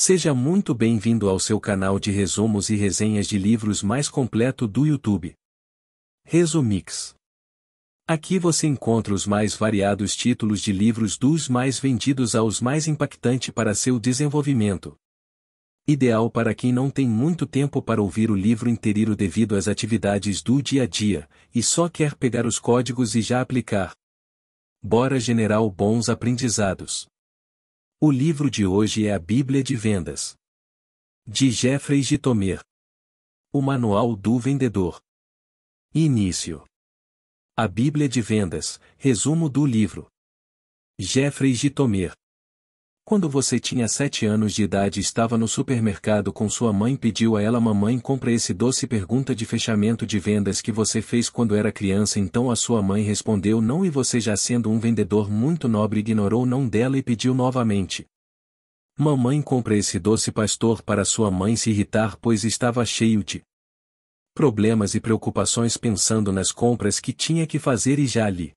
Seja muito bem-vindo ao seu canal de resumos e resenhas de livros mais completo do YouTube. Resumix. Aqui você encontra os mais variados títulos de livros dos mais vendidos aos mais impactantes para seu desenvolvimento. Ideal para quem não tem muito tempo para ouvir o livro inteiro devido às atividades do dia a dia, e só quer pegar os códigos e já aplicar. Bora General Bons Aprendizados! O livro de hoje é a Bíblia de Vendas. De Jeffrey Gitomer. O Manual do Vendedor. Início. A Bíblia de Vendas, resumo do livro. Jeffrey Gitomer. Quando você tinha sete anos de idade estava no supermercado com sua mãe pediu a ela mamãe compra esse doce pergunta de fechamento de vendas que você fez quando era criança então a sua mãe respondeu não e você já sendo um vendedor muito nobre ignorou não dela e pediu novamente. Mamãe compra esse doce pastor para sua mãe se irritar pois estava cheio de problemas e preocupações pensando nas compras que tinha que fazer e já ali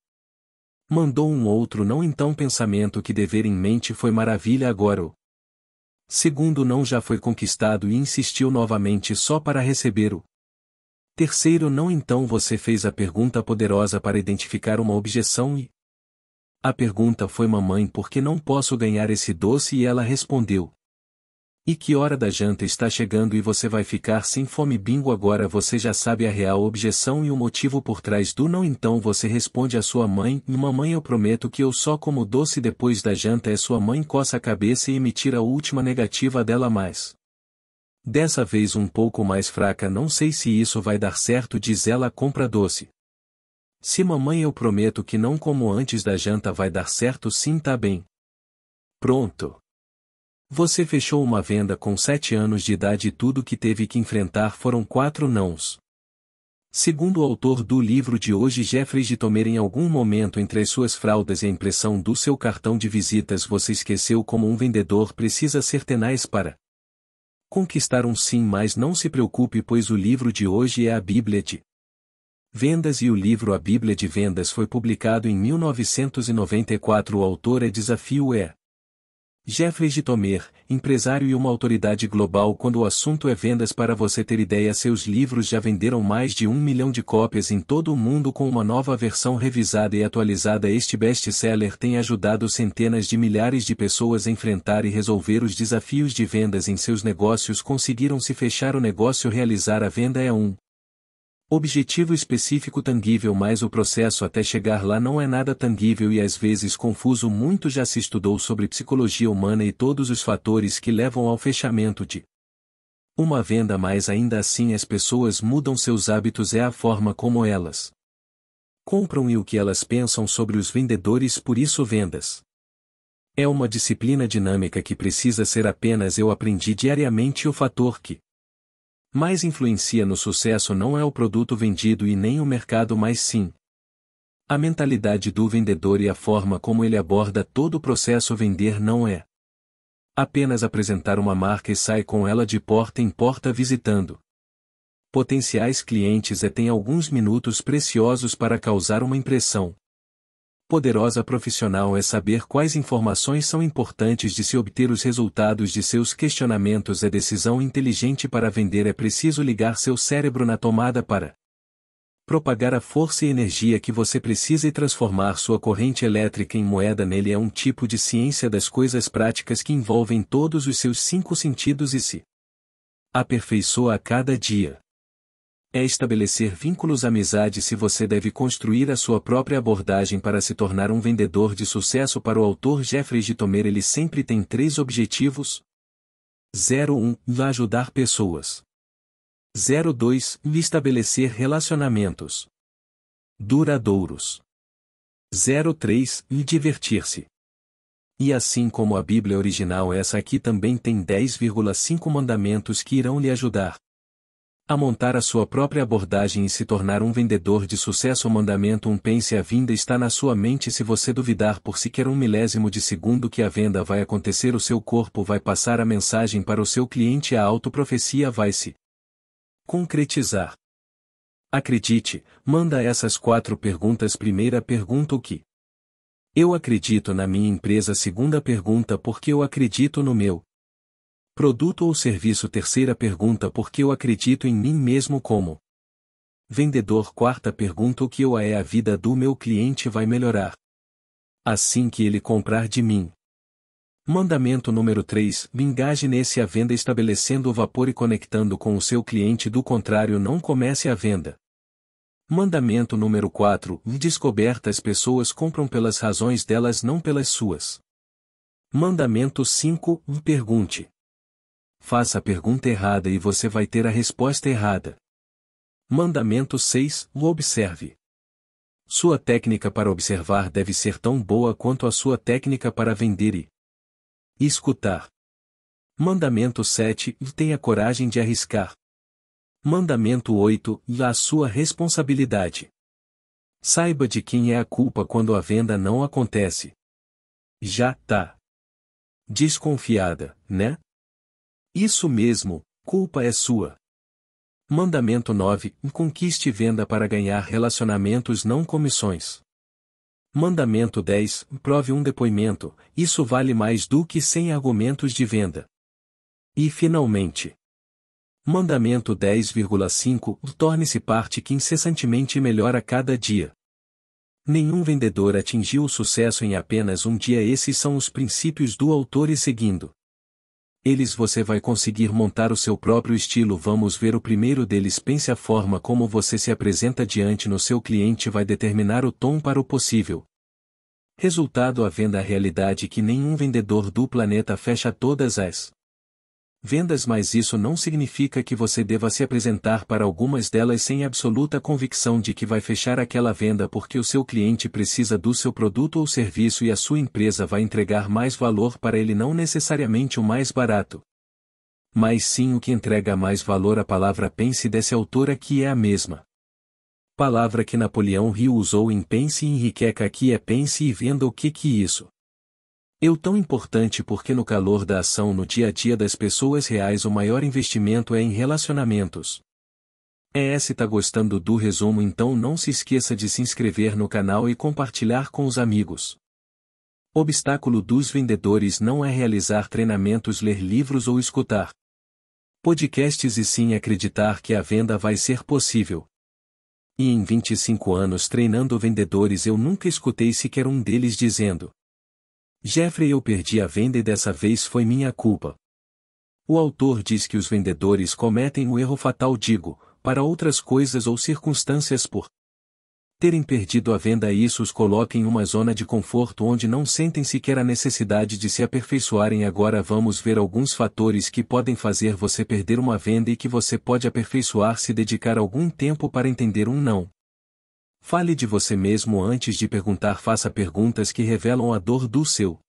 mandou um outro não então pensamento que dever em mente foi maravilha agora o segundo não já foi conquistado e insistiu novamente só para receber o terceiro não então você fez a pergunta poderosa para identificar uma objeção e a pergunta foi mamãe por que não posso ganhar esse doce e ela respondeu e que hora da janta está chegando e você vai ficar sem fome bingo agora você já sabe a real objeção e o motivo por trás do não então você responde à sua mãe, mamãe eu prometo que eu só como doce depois da janta é sua mãe coça a cabeça e me a última negativa dela mais. Dessa vez um pouco mais fraca não sei se isso vai dar certo diz ela compra doce. Se mamãe eu prometo que não como antes da janta vai dar certo sim tá bem. Pronto. Você fechou uma venda com sete anos de idade e tudo que teve que enfrentar foram quatro nãos. Segundo o autor do livro de hoje Jeffrey de Tomer em algum momento entre as suas fraldas e a impressão do seu cartão de visitas você esqueceu como um vendedor precisa ser tenaz para conquistar um sim mas não se preocupe pois o livro de hoje é a Bíblia de Vendas e o livro A Bíblia de Vendas foi publicado em 1994 o autor é Desafio é Jeffrey de Tomer, empresário e uma autoridade global quando o assunto é vendas para você ter ideia seus livros já venderam mais de um milhão de cópias em todo o mundo com uma nova versão revisada e atualizada este best-seller tem ajudado centenas de milhares de pessoas a enfrentar e resolver os desafios de vendas em seus negócios conseguiram se fechar o negócio realizar a venda é um Objetivo específico tangível mas o processo até chegar lá não é nada tangível e às vezes confuso muito já se estudou sobre psicologia humana e todos os fatores que levam ao fechamento de uma venda mas ainda assim as pessoas mudam seus hábitos é a forma como elas compram e o que elas pensam sobre os vendedores por isso vendas. É uma disciplina dinâmica que precisa ser apenas eu aprendi diariamente o fator que mais influencia no sucesso não é o produto vendido e nem o mercado, mas sim a mentalidade do vendedor e a forma como ele aborda todo o processo vender não é apenas apresentar uma marca e sai com ela de porta em porta visitando potenciais clientes é tem alguns minutos preciosos para causar uma impressão poderosa profissional é saber quais informações são importantes de se obter os resultados de seus questionamentos. É decisão inteligente para vender é preciso ligar seu cérebro na tomada para propagar a força e energia que você precisa e transformar sua corrente elétrica em moeda. Nele é um tipo de ciência das coisas práticas que envolvem todos os seus cinco sentidos e se aperfeiçoa a cada dia é estabelecer vínculos amizade se você deve construir a sua própria abordagem para se tornar um vendedor de sucesso para o autor Jeffrey Tomer, ele sempre tem três objetivos. 01. Ajudar pessoas. 02. Estabelecer relacionamentos duradouros. 03. Divertir-se. E assim como a Bíblia original essa aqui também tem 10,5 mandamentos que irão lhe ajudar, a montar a sua própria abordagem e se tornar um vendedor de sucesso o mandamento um pense a vinda está na sua mente se você duvidar por sequer um milésimo de segundo que a venda vai acontecer o seu corpo vai passar a mensagem para o seu cliente a autoprofecia vai se concretizar. Acredite, manda essas quatro perguntas primeira pergunta o que? Eu acredito na minha empresa segunda pergunta porque eu acredito no meu, produto ou serviço terceira pergunta por que eu acredito em mim mesmo como vendedor quarta pergunta o que eu é a vida do meu cliente vai melhorar assim que ele comprar de mim mandamento número 3 engaje nesse a venda estabelecendo o vapor e conectando com o seu cliente do contrário não comece a venda mandamento número 4 descoberta as pessoas compram pelas razões delas não pelas suas mandamento 5 pergunte faça a pergunta errada e você vai ter a resposta errada. Mandamento 6 O observe. Sua técnica para observar deve ser tão boa quanto a sua técnica para vender e escutar. Mandamento 7 Tenha coragem de arriscar. Mandamento 8 A sua responsabilidade. Saiba de quem é a culpa quando a venda não acontece. Já tá desconfiada, né? Isso mesmo, culpa é sua. Mandamento 9. Conquiste venda para ganhar relacionamentos não comissões. Mandamento 10. Prove um depoimento, isso vale mais do que 100 argumentos de venda. E finalmente. Mandamento 10,5 Torne-se parte que incessantemente melhora cada dia. Nenhum vendedor atingiu o sucesso em apenas um dia. Esses são os princípios do autor e seguindo. Eles você vai conseguir montar o seu próprio estilo. Vamos ver o primeiro deles. Pense a forma como você se apresenta diante no seu cliente vai determinar o tom para o possível. Resultado a venda a realidade é que nenhum vendedor do planeta fecha todas as vendas, mas isso não significa que você deva se apresentar para algumas delas sem absoluta convicção de que vai fechar aquela venda porque o seu cliente precisa do seu produto ou serviço e a sua empresa vai entregar mais valor para ele, não necessariamente o mais barato. Mas sim o que entrega mais valor a palavra Pense desse autora que é a mesma. Palavra que Napoleão Hill usou em Pense e Enriqueca aqui é Pense e Venda o que que isso. Eu tão importante porque no calor da ação no dia a dia das pessoas reais o maior investimento é em relacionamentos. É se tá gostando do resumo então não se esqueça de se inscrever no canal e compartilhar com os amigos. Obstáculo dos vendedores não é realizar treinamentos, ler livros ou escutar podcasts e sim acreditar que a venda vai ser possível. E em 25 anos treinando vendedores eu nunca escutei sequer um deles dizendo: Jeffrey eu perdi a venda e dessa vez foi minha culpa. O autor diz que os vendedores cometem o erro fatal digo, para outras coisas ou circunstâncias por terem perdido a venda e isso os coloca em uma zona de conforto onde não sentem sequer a necessidade de se aperfeiçoarem agora vamos ver alguns fatores que podem fazer você perder uma venda e que você pode aperfeiçoar se dedicar algum tempo para entender um não. Fale de você mesmo antes de perguntar, faça perguntas que revelam a dor do seu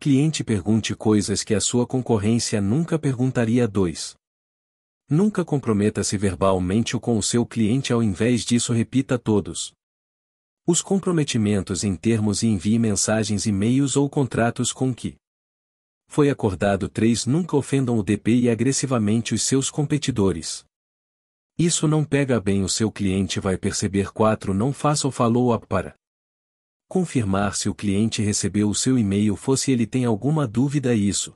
cliente, pergunte coisas que a sua concorrência nunca perguntaria. 2. Nunca comprometa-se verbalmente com o seu cliente, ao invés disso, repita todos os comprometimentos em termos e envie mensagens, e-mails ou contratos com que foi acordado. 3. Nunca ofendam o DP e agressivamente os seus competidores. Isso não pega bem o seu cliente vai perceber 4 não faça o follow-up para confirmar se o cliente recebeu o seu e-mail fosse ele tem alguma dúvida isso.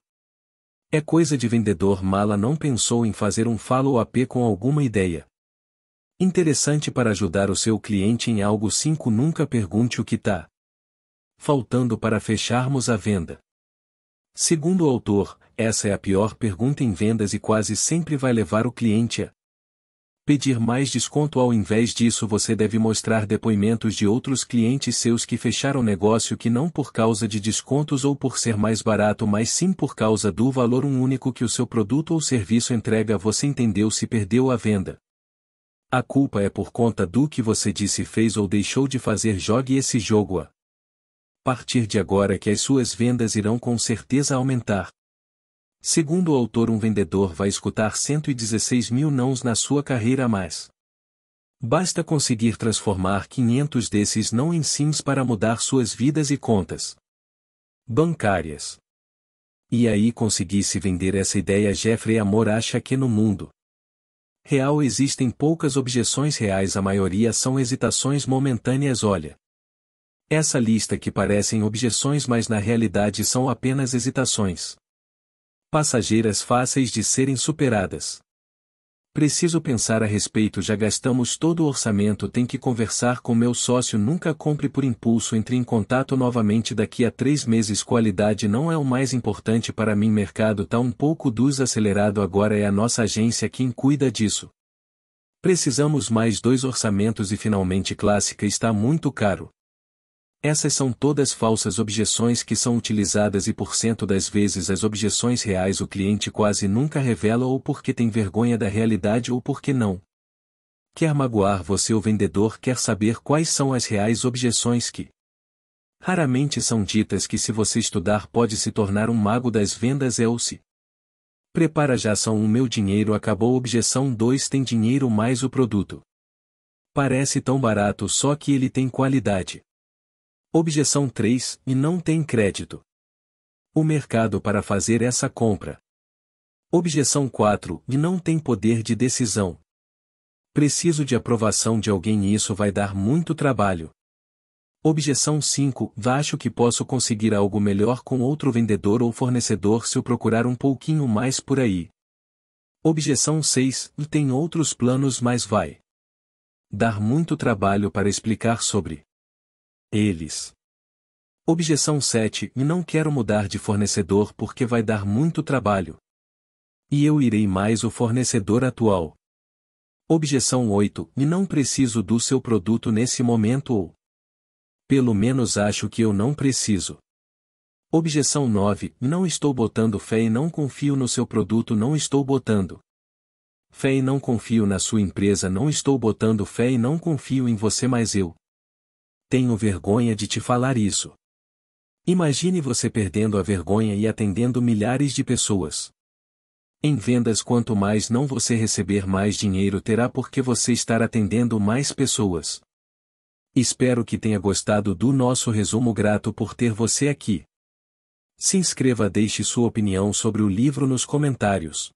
É coisa de vendedor mala não pensou em fazer um follow-up com alguma ideia. Interessante para ajudar o seu cliente em algo 5 nunca pergunte o que tá faltando para fecharmos a venda. Segundo o autor, essa é a pior pergunta em vendas e quase sempre vai levar o cliente a pedir mais desconto ao invés disso você deve mostrar depoimentos de outros clientes seus que fecharam negócio que não por causa de descontos ou por ser mais barato mas sim por causa do valor um único que o seu produto ou serviço entrega você entendeu se perdeu a venda. A culpa é por conta do que você disse fez ou deixou de fazer jogue esse jogo a partir de agora que as suas vendas irão com certeza aumentar. Segundo o autor, um vendedor vai escutar 116 mil nãos na sua carreira a mais. Basta conseguir transformar 500 desses não em sims para mudar suas vidas e contas bancárias. E aí conseguisse vender essa ideia Jeffrey Amor acha que no mundo real existem poucas objeções reais a maioria são hesitações momentâneas olha. Essa lista que parecem objeções mas na realidade são apenas hesitações. Passageiras fáceis de serem superadas. Preciso pensar a respeito já gastamos todo o orçamento tem que conversar com meu sócio nunca compre por impulso entre em contato novamente daqui a três meses qualidade não é o mais importante para mim mercado tá um pouco desacelerado agora é a nossa agência quem cuida disso. Precisamos mais dois orçamentos e finalmente clássica está muito caro. Essas são todas falsas objeções que são utilizadas e por cento das vezes as objeções reais o cliente quase nunca revela ou porque tem vergonha da realidade ou porque não. Quer magoar você o vendedor quer saber quais são as reais objeções que raramente são ditas que se você estudar pode se tornar um mago das vendas é ou se prepara já são o meu dinheiro acabou objeção 2 tem dinheiro mais o produto. Parece tão barato só que ele tem qualidade. Objeção 3, e não tem crédito. O mercado para fazer essa compra. Objeção 4, e não tem poder de decisão. Preciso de aprovação de alguém e isso vai dar muito trabalho. Objeção 5, acho que posso conseguir algo melhor com outro vendedor ou fornecedor se eu procurar um pouquinho mais por aí. Objeção 6, e tem outros planos mas vai dar muito trabalho para explicar sobre eles. Objeção 7 E não quero mudar de fornecedor porque vai dar muito trabalho. E eu irei mais o fornecedor atual. Objeção 8 E não preciso do seu produto nesse momento ou. Pelo menos acho que eu não preciso. Objeção 9 Não estou botando fé e não confio no seu produto, não estou botando. Fé e não confio na sua empresa, não estou botando fé e não confio em você, mas eu. Tenho vergonha de te falar isso. Imagine você perdendo a vergonha e atendendo milhares de pessoas. Em vendas, quanto mais não você receber mais dinheiro terá porque você estar atendendo mais pessoas. Espero que tenha gostado do nosso resumo grato por ter você aqui. Se inscreva deixe sua opinião sobre o livro nos comentários.